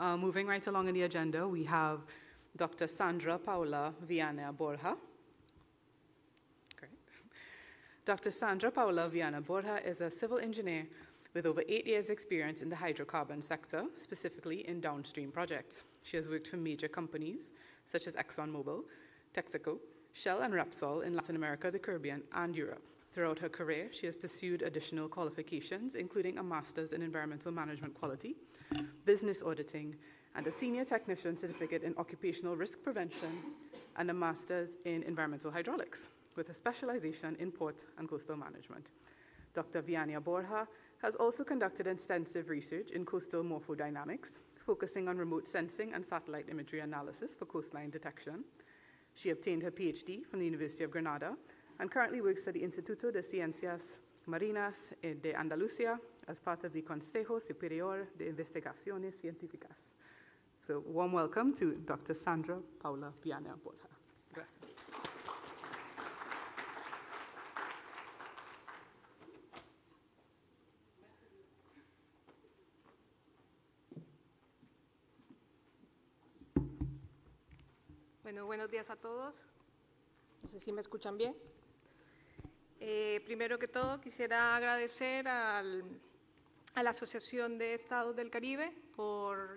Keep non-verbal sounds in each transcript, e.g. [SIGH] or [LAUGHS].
Uh, moving right along in the agenda, we have Dr. Sandra Paula Viana Borja. Great. Dr. Sandra Paula Viana Borja is a civil engineer with over eight years' experience in the hydrocarbon sector, specifically in downstream projects. She has worked for major companies such as ExxonMobil, Texaco, Shell, and Repsol in Latin America, the Caribbean, and Europe. Throughout her career, she has pursued additional qualifications, including a master's in environmental management quality, business auditing, and a senior technician certificate in occupational risk prevention, and a master's in environmental hydraulics, with a specialization in port and coastal management. Dr. Viania Borja has also conducted extensive research in coastal morphodynamics, focusing on remote sensing and satellite imagery analysis for coastline detection. She obtained her PhD from the University of Granada and currently works at the Instituto de Ciencias Marinas de Andalucía as part of the Consejo Superior de Investigaciones Científicas. So, warm welcome to Dr. Sandra Paula Piana Borja. Gracias. Bueno, buenos días a todos. No sé si me escuchan bien. Eh, primero que todo, quisiera agradecer al a la Asociación de Estados del Caribe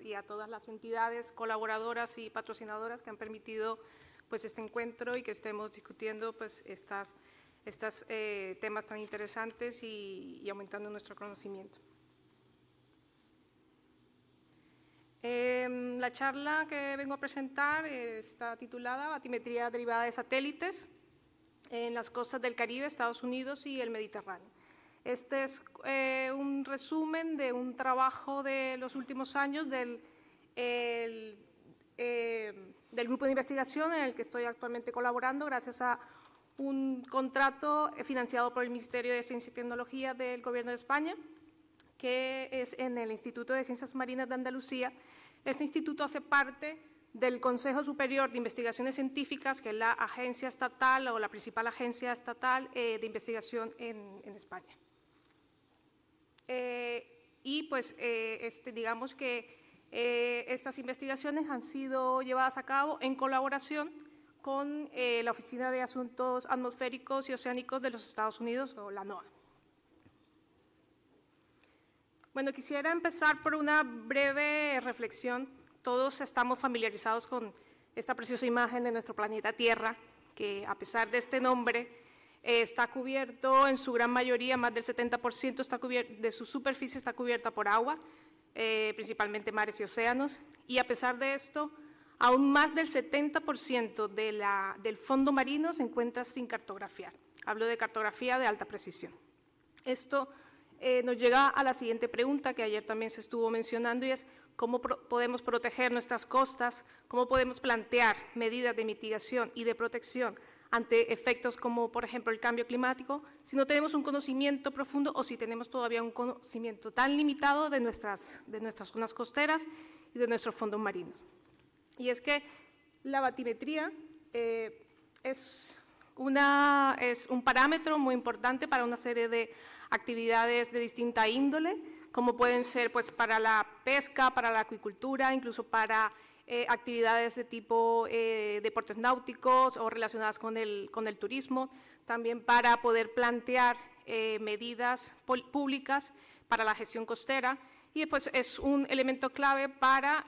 y a todas las entidades colaboradoras y patrocinadoras que han permitido pues, este encuentro y que estemos discutiendo pues, estos estas, eh, temas tan interesantes y, aumentando nuestro conocimiento. Em, la charla que vengo a presentar está titulada Batimetría derivada de satélites en las costas del Caribe, Estados Unidos y el Mediterráneo. Este es eh, un resumen de un trabajo de los últimos años eh, del, grupo de investigación en el que estoy actualmente colaborando gracias a un contrato financiado por el Ministerio de Ciencia y Tecnología del Gobierno de España, que es en el Instituto de Ciencias Marinas de Andalucía. Este instituto hace parte del Consejo Superior de Investigaciones Científicas, que es la agencia estatal o la principal agencia estatal eh, de investigación en España. Eh, y pues eh, este, digamos que eh, estas investigaciones han sido llevadas a cabo en colaboración con la Oficina de Asuntos Atmosféricos y Oceánicos de los Estados Unidos, o la NOAA. Bueno, quisiera empezar por una breve reflexión. Todos estamos familiarizados con esta preciosa imagen de nuestro planeta Tierra, que a pesar de este nombre, eh, está cubierto en su gran mayoría, más del 70% de su superficie está cubierta por agua, eh, principalmente mares y océanos, y a pesar de esto, aún más del 70% del fondo marino se encuentra sin cartografiar. Hablo de cartografía de alta precisión. Esto eh, nos llega a la siguiente pregunta que ayer también se estuvo mencionando y es cómo podemos proteger nuestras costas, cómo podemos plantear medidas de mitigación y de protección ante efectos como, por ejemplo, el cambio climático, si no tenemos un conocimiento profundo o si tenemos todavía un conocimiento tan limitado de nuestras, de nuestras zonas costeras y de nuestro fondo marino. Y es que la batimetría eh, es, una, es un parámetro muy importante para una serie de actividades de distinta índole, como pueden ser pues, para la pesca, para la acuicultura, incluso para eh, actividades de tipo eh, deportes náuticos o relacionadas con el, con el turismo, también para poder plantear eh, medidas públicas para la gestión costera y después pues, es un elemento clave para,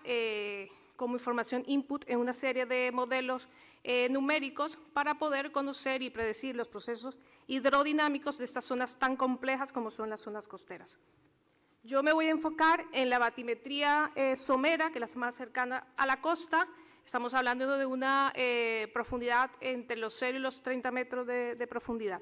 como información input, en una serie de modelos numéricos para poder conocer y predecir los procesos hidrodinámicos de estas zonas tan complejas como son las zonas costeras. Yo me voy a enfocar en la batimetría eh, somera, que es la más cercana a la costa. Estamos hablando de una eh, profundidad entre los 0 y los 30 metros de, profundidad.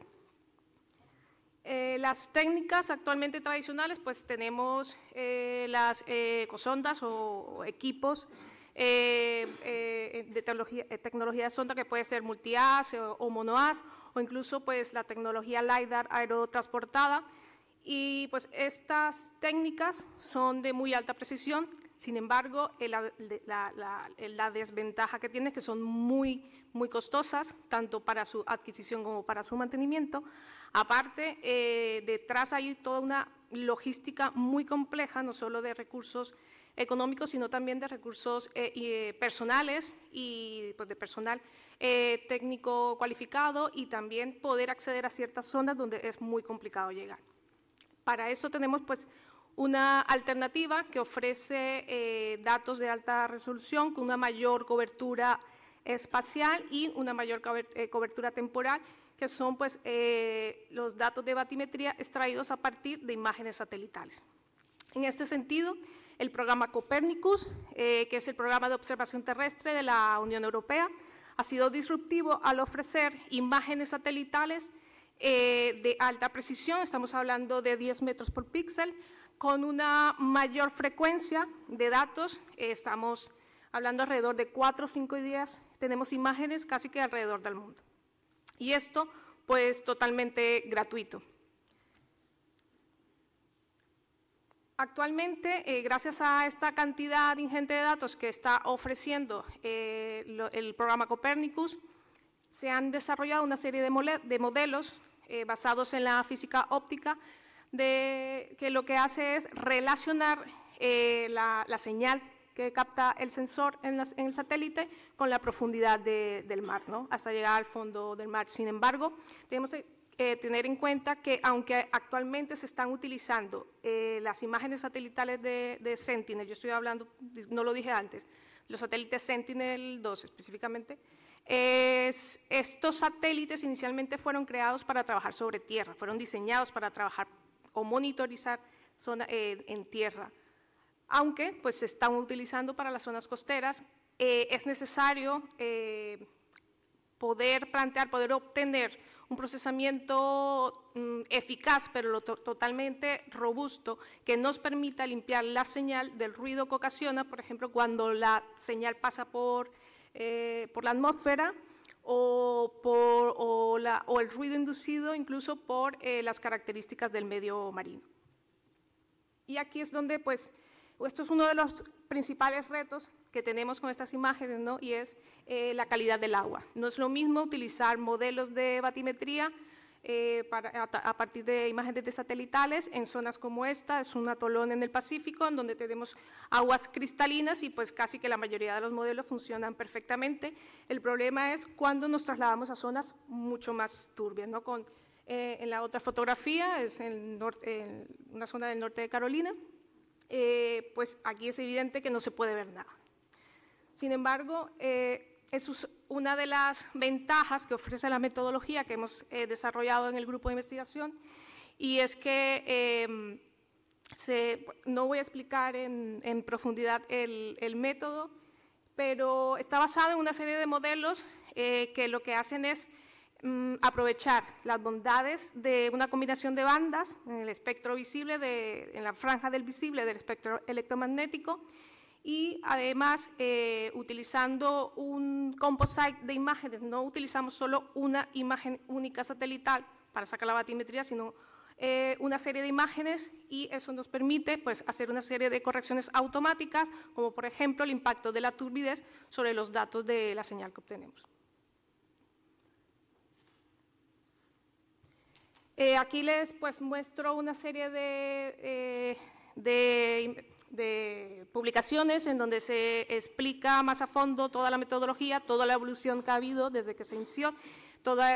Eh, las técnicas actualmente tradicionales, pues tenemos las ecosondas o equipos de tecnología, de sonda que puede ser multi-as o, o as o incluso pues la tecnología LIDAR aerotransportada, y pues estas técnicas son de muy alta precisión, sin embargo, la, desventaja que tiene es que son muy, muy costosas, tanto para su adquisición como para su mantenimiento. Aparte, eh, detrás hay toda una logística muy compleja, no solo de recursos económicos, sino también de recursos eh, eh, personales y pues, de personal técnico cualificado y también poder acceder a ciertas zonas donde es muy complicado llegar. Para eso tenemos pues una alternativa que ofrece eh, datos de alta resolución con una mayor cobertura espacial y una mayor eh, cobertura temporal, que son pues, eh, los datos de batimetría extraídos a partir de imágenes satelitales. En este sentido, el programa Copernicus, que es el programa de observación terrestre de la Unión Europea, ha sido disruptivo al ofrecer imágenes satelitales eh, de alta precisión, estamos hablando de 10 metros por píxel, con una mayor frecuencia de datos, eh, estamos hablando alrededor de 4, 5 días, tenemos imágenes casi que alrededor del mundo. Y esto pues totalmente gratuito. Actualmente, eh, gracias a esta cantidad ingente de datos que está ofreciendo el programa Copernicus, se han desarrollado una serie de modelos eh, basados en la física óptica, de, que lo que hace es relacionar eh, la, señal que capta el sensor en, el satélite con la profundidad del mar, ¿no? hasta llegar al fondo del mar. Sin embargo, tenemos que eh, tener en cuenta que aunque actualmente se están utilizando las imágenes satelitales de, de, Sentinel, yo estoy hablando, no lo dije antes, los satélites Sentinel-2 específicamente, estos satélites inicialmente fueron creados para trabajar sobre tierra, fueron diseñados para trabajar o monitorizar eh, en tierra, aunque pues, se están utilizando para las zonas costeras. Eh, es necesario eh, poder plantear, poder obtener un procesamiento mm, eficaz, pero totalmente robusto, que nos permita limpiar la señal del ruido que ocasiona, por ejemplo, cuando la señal pasa por eh, por la atmósfera o, o, el ruido inducido incluso por eh, las características del medio marino. Y aquí es donde, pues, esto es uno de los principales retos que tenemos con estas imágenes, ¿no? Y es eh, la calidad del agua. No es lo mismo utilizar modelos de batimetría eh, a, partir de imágenes de satelitales en zonas como esta, es un atolón en el Pacífico, en donde tenemos aguas cristalinas y pues casi que la mayoría de los modelos funcionan perfectamente. El problema es cuando nos trasladamos a zonas mucho más turbias, ¿no? Con, eh, en la otra fotografía, es en, norte, una zona del norte de Carolina, eh, pues aquí es evidente que no se puede ver nada. Sin embargo, es una de las ventajas que ofrece la metodología que hemos eh, desarrollado en el grupo de investigación y es que em, no voy a explicar en, profundidad el, método, pero está basado en una serie de modelos eh, que lo que hacen es mm, aprovechar las bondades de una combinación de bandas en el espectro visible, en la franja del visible del espectro electromagnético, y además eh, utilizando un composite de imágenes, no utilizamos solo una imagen única satelital para sacar la batimetría, sino eh, una serie de imágenes y eso nos permite pues, hacer una serie de correcciones automáticas, como por ejemplo el impacto de la turbidez sobre los datos de la señal que obtenemos. Eh, aquí les pues, muestro una serie de de publicaciones en donde se explica más a fondo toda la metodología, toda la evolución que ha habido desde que se inició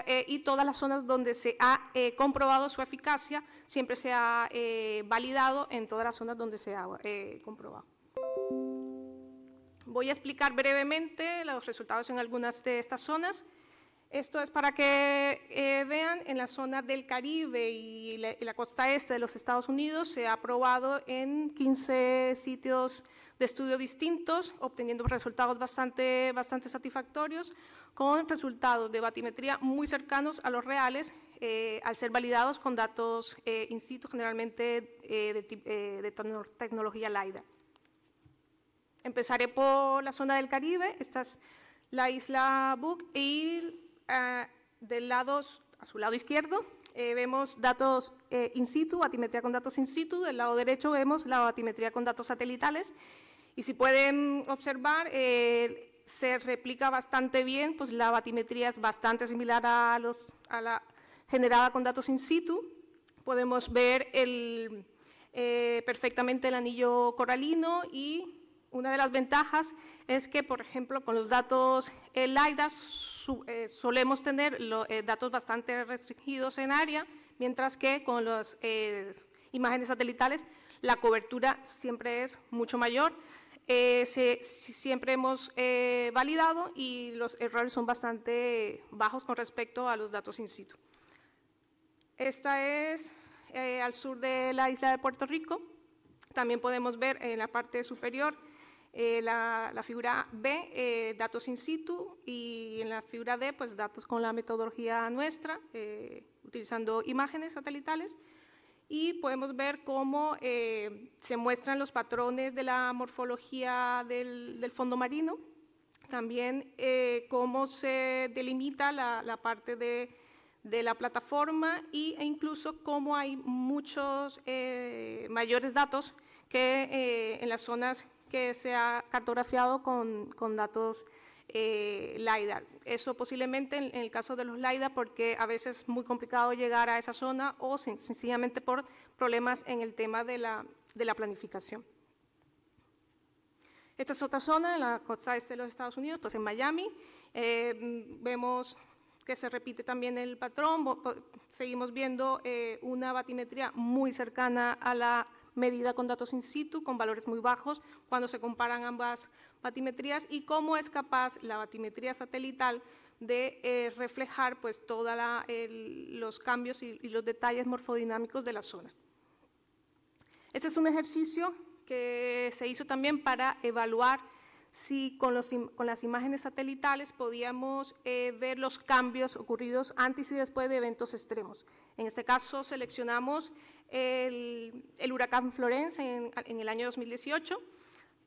eh, y todas las zonas donde se ha eh, comprobado su eficacia, siempre se ha eh, validado en todas las zonas donde se ha comprobado. Voy a explicar brevemente los resultados en algunas de estas zonas. Esto es para que eh, vean, en la zona del Caribe y la, costa este de los Estados Unidos se ha probado en 15 sitios de estudio distintos, obteniendo resultados bastante, bastante satisfactorios, con resultados de batimetría muy cercanos a los reales, eh, al ser validados con datos eh, in situ, generalmente eh, de, tecnología LIDAR. Empezaré por la zona del Caribe, esta es la isla Book y Ah, del lado, a su lado izquierdo eh, vemos datos eh, in situ, batimetría con datos in situ, del lado derecho vemos la batimetría con datos satelitales y si pueden observar eh, se replica bastante bien, pues la batimetría es bastante similar a, los, a la generada con datos in situ. Podemos ver el, perfectamente el anillo coralino y una de las ventajas es que, por ejemplo, con los datos LIDAR eh, solemos tener eh, datos bastante restringidos en área, mientras que con las eh, imágenes satelitales la cobertura siempre es mucho mayor. siempre hemos validado y los errores son bastante bajos con respecto a los datos in situ. Esta es al sur de la isla de Puerto Rico. También podemos ver en la parte superior eh, la, figura B, eh, datos in situ, y en la figura D, pues datos con la metodología nuestra, eh, utilizando imágenes satelitales. Y podemos ver cómo se muestran los patrones de la morfología del, fondo marino, también cómo se delimita la, parte de, la plataforma y, e incluso cómo hay muchos mayores datos que en las zonas que se ha cartografiado con, con datos eh, LIDAR. Eso posiblemente en, el caso de los LIDAR porque a veces es muy complicado llegar a esa zona o sencillamente por problemas en el tema de la, de la planificación. Esta es otra zona en la costa este de los Estados Unidos, pues en Miami. Eh, vemos que se repite también el patrón. Seguimos viendo eh, una batimetría muy cercana a la medida con datos in situ, con valores muy bajos cuando se comparan ambas batimetrías y cómo es capaz la batimetría satelital de eh, reflejar pues todos los cambios y, los detalles morfodinámicos de la zona. Este es un ejercicio que se hizo también para evaluar si con, las imágenes satelitales podíamos eh, ver los cambios ocurridos antes y después de eventos extremos. En este caso seleccionamos el, huracán Florence en, el año 2018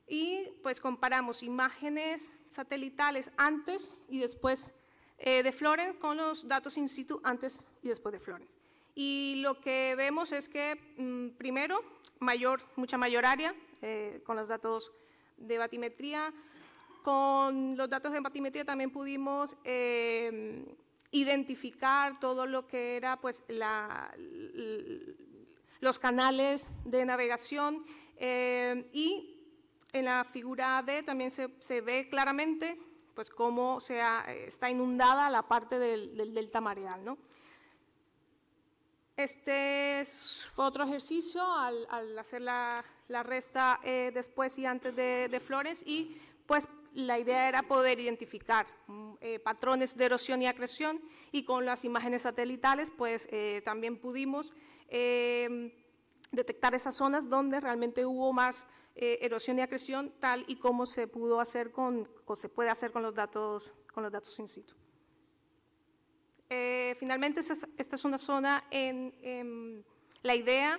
y pues comparamos imágenes satelitales antes y después eh, de Florence con los datos in situ antes y después de Florence. Y lo que vemos es que mm, primero, mayor, mucha mayor área eh, con los datos de batimetría. Con los datos de batimetría también pudimos eh, identificar todo lo que era pues, la, los canales de navegación eh, y en la figura D también se, ve claramente pues cómo se está inundada la parte del, delta mareal. Este fue otro ejercicio al, hacer la, resta eh, después y antes de, Flores y pues la idea era poder identificar mm, eh, patrones de erosión y acreción y con las imágenes satelitales pues también pudimos Em, detectar esas zonas donde realmente hubo más eh, erosión y acreción, tal y como se pudo hacer con, o se puede hacer con los datos, con los datos in situ. Eh, finalmente, esta es una zona en, la idea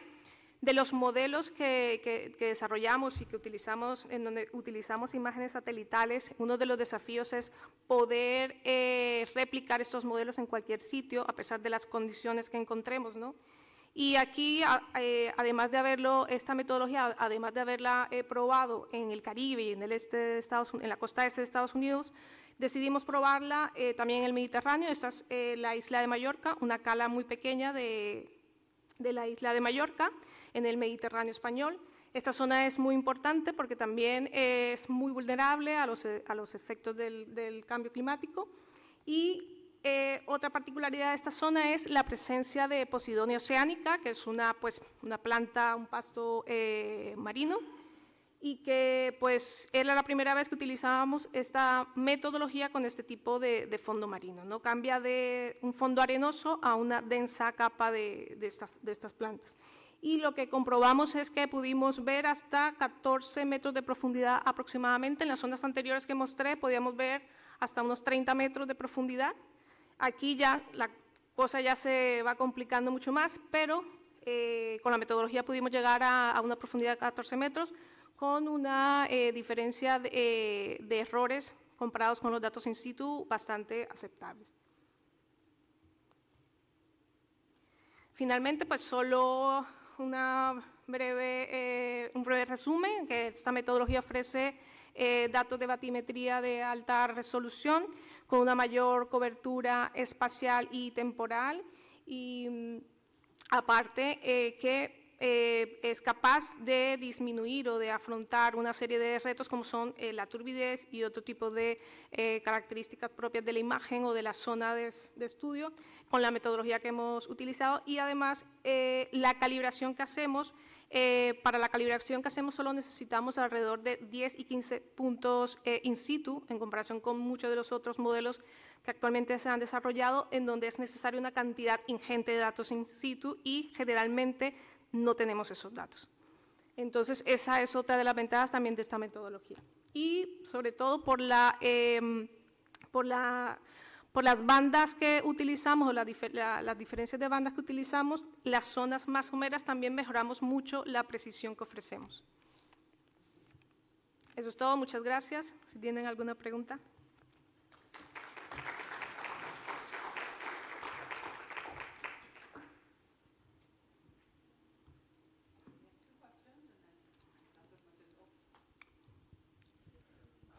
de los modelos que, desarrollamos y que utilizamos, en donde utilizamos imágenes satelitales, uno de los desafíos es poder eh, replicar estos modelos en cualquier sitio, a pesar de las condiciones que encontremos, ¿no? Y aquí, eh, además de haberlo, esta metodología, además de haberla eh, probado en el Caribe, en el este de Estados, en la costa este de Estados Unidos, decidimos probarla eh, también en el Mediterráneo. Esta es la isla de Mallorca, una cala muy pequeña de, de la isla de Mallorca, en el Mediterráneo español. Esta zona es muy importante porque también es muy vulnerable a los, a los efectos del, del cambio climático y eh, otra particularidad de esta zona es la presencia de Posidonia oceánica, que es una, pues, una planta, un pasto eh, marino, y que pues era la primera vez que utilizábamos esta metodología con este tipo de, fondo marino. ¿no? Cambia de un fondo arenoso a una densa capa de, estas, de estas plantas y lo que comprobamos es que pudimos ver hasta 14 metros de profundidad aproximadamente. En las zonas anteriores que mostré podíamos ver hasta unos 30 metros de profundidad Aquí ya la cosa ya se va complicando mucho más, pero eh, con la metodología pudimos llegar a, una profundidad de 14 metros con una eh, diferencia eh, de, errores comparados con los datos in situ bastante aceptables. Finalmente, pues solo un breve resumen, que esta metodología ofrece datos de batimetría de alta resolución con una mayor cobertura espacial y temporal y mm, aparte eh, que eh, es capaz de disminuir o de afrontar una serie de retos como son eh, la turbidez y otro tipo de eh, características propias de la imagen o de la zona de, estudio con la metodología que hemos utilizado y además la calibración que hacemos para la calibración que hacemos solo necesitamos alrededor de 10 y 15 puntos in situ en comparación con muchos de los otros modelos que actualmente se han desarrollado en donde es necesaria una cantidad ingente de datos in situ y generalmente no tenemos esos datos. Entonces, esa es otra de las ventajas también de esta metodología. Y sobre todo por, em, las bandas que utilizamos, o las diferencias de bandas que utilizamos, las zonas más húmedas también mejoramos mucho la precisión que ofrecemos. Eso es todo, muchas gracias. Si tienen alguna pregunta.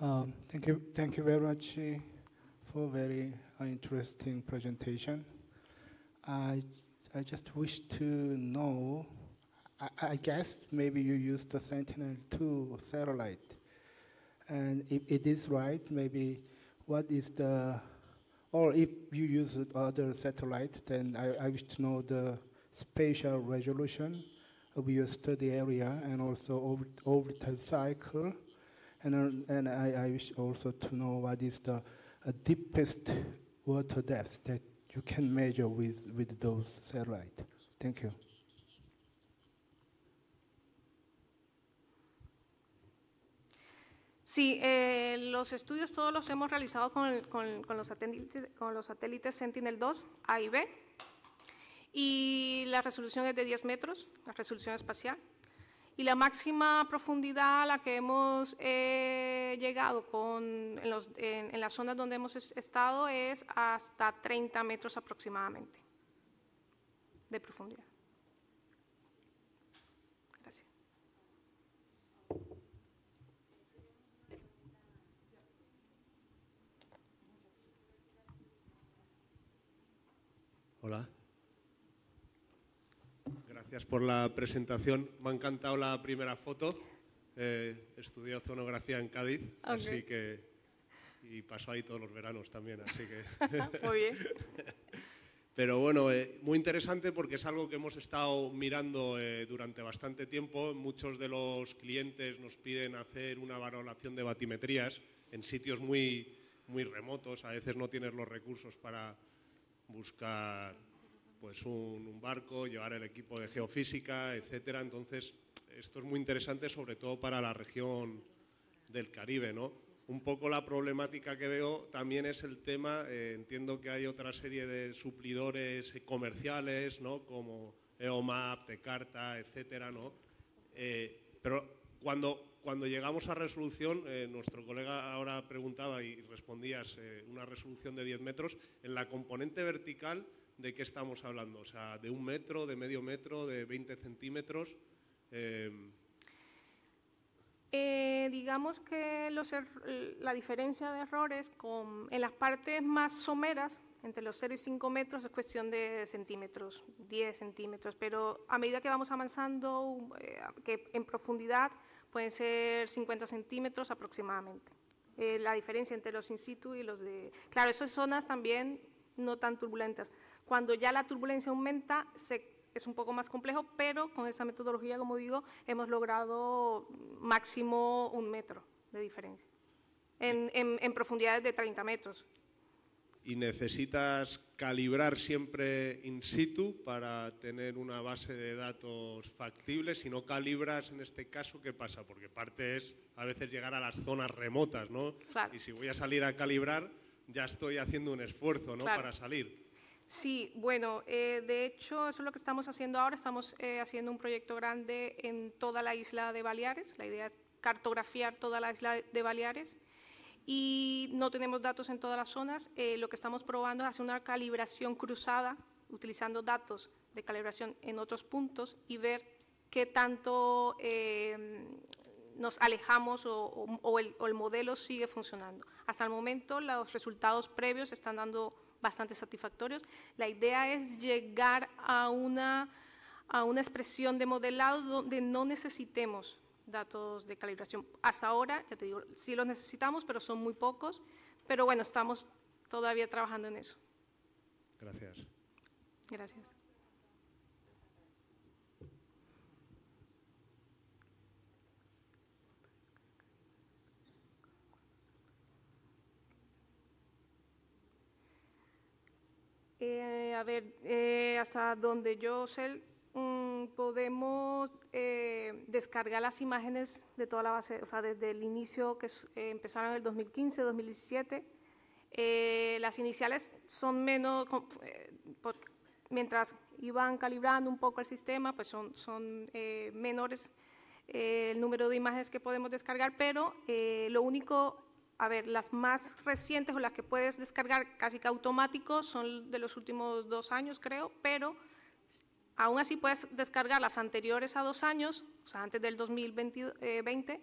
Um, thank you, thank you very much eh, for very uh, interesting presentation. I, I just wish to know, I, I guess maybe you used the Sentinel-2 satellite. And if it is right, maybe what is the, or if you use other satellite, then I, I wish to know the spatial resolution of your study area and also orbital cycle and, uh, and I, I wish also to know what is the uh, deepest water depth that you can measure with, with those satellites. Thank you. Sí, eh, los estudios todos los hemos realizado con, con, con, los satélites, con los satélites Sentinel-2, A y B, y la resolución es de 10 metros, la resolución espacial. Y la máxima profundidad a la que hemos eh, llegado con, en, los, en, en, las zonas donde hemos estado es hasta 30 metros aproximadamente de profundidad. Gracias. Hola gracias por la presentación. Me ha encantado la primera foto. Eh, estudié oceanografía en Cádiz, así que y paso ahí todos los veranos también, así que. [LAUGHS] muy bien. [LAUGHS] Pero bueno, eh, muy interesante porque es algo que hemos estado mirando eh, durante bastante tiempo. Muchos de los clientes nos piden hacer una valoración de batimetrías en sitios muy, muy remotos. A veces no tienes los recursos para buscar pues un, barco, llevar el equipo de geofísica, etcétera. Entonces, esto es muy interesante, sobre todo para la región del Caribe, Un poco la problemática que veo también es el tema, eh, entiendo que hay otra serie de suplidores comerciales, ¿no? Como EOMAP, Tecarta, etcétera, eh, pero cuando, llegamos a resolución, eh, nuestro colega ahora preguntaba y respondías una resolución de 10 metros, en la componente vertical de qué estamos hablando, o sea, de un metro, de medio metro, de 20 centímetros. Em, eh, digamos que los er-, la diferencia de errores con, en las partes más someras, entre los 0 y 5 metros, es cuestión de centímetros, 10 centímetros, pero a medida que vamos avanzando, um, eh, que en profundidad pueden ser 50 centímetros aproximadamente. Eh, la diferencia entre los in situ y los de... Claro, esas zonas también no tan turbulentas. Cuando ya la turbulencia aumenta, se, es un poco más complejo, pero con esta metodología, como digo, hemos logrado máximo un metro de diferencia, en, profundidades de 30 metros. ¿Y necesitas calibrar siempre in situ para tener una base de datos factible? Si no calibras en este caso, ¿qué pasa? Porque parte es a veces llegar a las zonas remotas, ¿no? Y si voy a salir a calibrar, ya estoy haciendo un esfuerzo, ¿no? Para salir. Sí, bueno, eh, de hecho eso es lo que estamos haciendo ahora. Estamos eh, haciendo un proyecto grande en toda la isla de Baleares. La idea es cartografiar toda la isla de Baleares y no tenemos datos en todas las zonas. Eh, lo que estamos probando es hacer una calibración cruzada utilizando datos de calibración en otros puntos y ver qué tanto nos alejamos el, o el modelo sigue funcionando. Hasta el momento los resultados previos están dando bastante satisfactorios. La idea es llegar a una, a una expresión de modelado donde no necesitemos datos de calibración. Hasta ahora, ya te digo, sí los necesitamos, pero son muy pocos. Pero bueno, estamos todavía trabajando en eso. Gracias. Gracias. a ver, eh, hasta donde yo sé, mm, podemos eh, descargar las imágenes de toda la base, o sea, desde el inicio que eh, empezaron en el 2015, 2017. las iniciales son menos, mientras iban calibrando un poco el sistema, pues son, son menores el número de imágenes que podemos descargar, pero lo único a ver, las más recientes o las que puedes descargar casi que automáticos son de los últimos dos años, creo, pero aún así puedes descargar las anteriores a dos años, o sea, antes del 2020,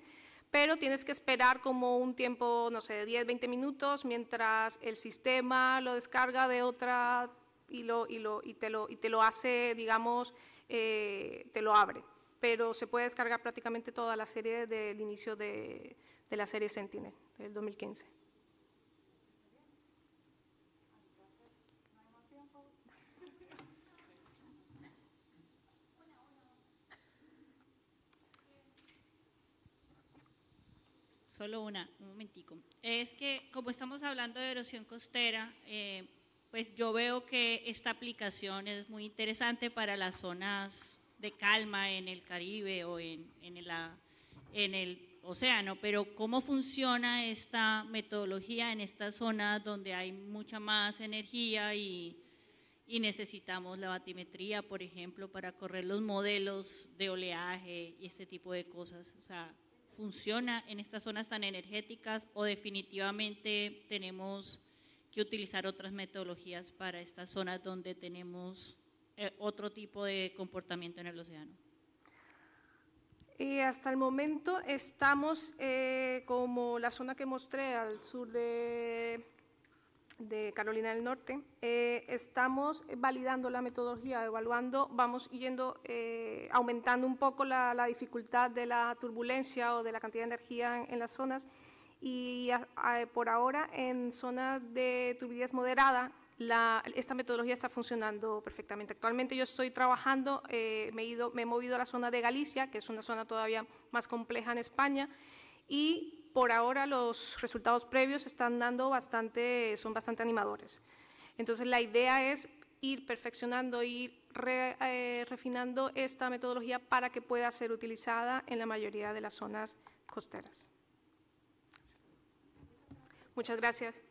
pero tienes que esperar como un tiempo, no sé, de 10, 20 minutos mientras el sistema lo descarga de otra y, lo, lo, y, te, lo, y te lo hace, digamos, eh, te lo abre. Pero se puede descargar prácticamente toda la serie del inicio de de la serie Sentinel del 2015. Solo una, un momentico. Es que como estamos hablando de erosión costera, eh, pues yo veo que esta aplicación es muy interesante para las zonas de calma en el Caribe o en, en, la, en el océano, pero ¿cómo funciona esta metodología en estas zonas donde hay mucha más energía y, y necesitamos la batimetría, por ejemplo, para correr los modelos de oleaje y este tipo de cosas? O sea, ¿funciona en estas zonas tan energéticas o definitivamente tenemos que utilizar otras metodologías para estas zonas donde tenemos eh, otro tipo de comportamiento en el océano? Y eh, hasta el momento estamos, eh, como la zona que mostré al sur de, Carolina del Norte, eh, estamos validando la metodología, evaluando, vamos yendo, aumentando un poco la, dificultad de la turbulencia o de la cantidad de energía en, las zonas y por ahora en zonas de turbidez moderada esta metodología está funcionando perfectamente. Actualmente yo estoy trabajando, eh, me, he movido a la zona de Galicia, que es una zona todavía más compleja en España, y por ahora los resultados previos están dando bastante, son bastante animadores. Entonces la idea es ir perfeccionando, ir eh, refinando esta metodología para que pueda ser utilizada en la mayoría de las zonas costeras. Muchas gracias.